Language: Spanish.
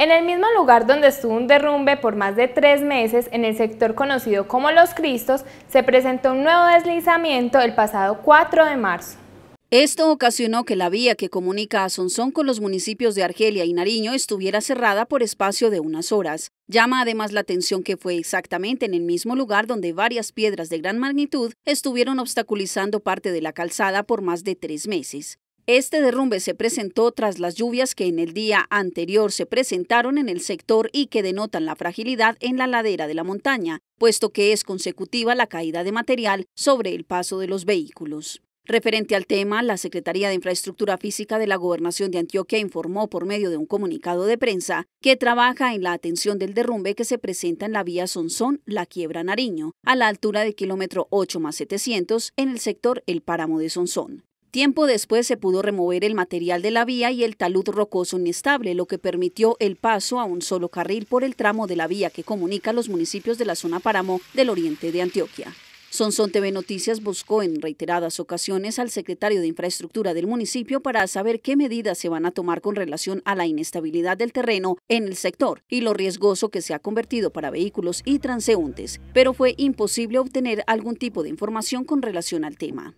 En el mismo lugar donde estuvo un derrumbe por más de tres meses en el sector conocido como Los Cristos, se presentó un nuevo deslizamiento el pasado 4 de marzo. Esto ocasionó que la vía que comunica a Sonsón con los municipios de Argelia y Nariño estuviera cerrada por espacio de unas horas. Llama además la atención que fue exactamente en el mismo lugar donde varias piedras de gran magnitud estuvieron obstaculizando parte de la calzada por más de tres meses. Este derrumbe se presentó tras las lluvias que en el día anterior se presentaron en el sector y que denotan la fragilidad en la ladera de la montaña, puesto que es consecutiva la caída de material sobre el paso de los vehículos. Referente al tema, la Secretaría de Infraestructura Física de la Gobernación de Antioquia informó por medio de un comunicado de prensa que trabaja en la atención del derrumbe que se presenta en la vía Sonsón La Quiebra Nariño, a la altura de kilómetro 8 más 700 en el sector El Páramo de Sonsón. Tiempo después se pudo remover el material de la vía y el talud rocoso inestable, lo que permitió el paso a un solo carril por el tramo de la vía que comunica los municipios de la zona Páramo del oriente de Antioquia. Sonson TV Noticias buscó en reiteradas ocasiones al secretario de Infraestructura del municipio para saber qué medidas se van a tomar con relación a la inestabilidad del terreno en el sector y lo riesgoso que se ha convertido para vehículos y transeúntes, pero fue imposible obtener algún tipo de información con relación al tema.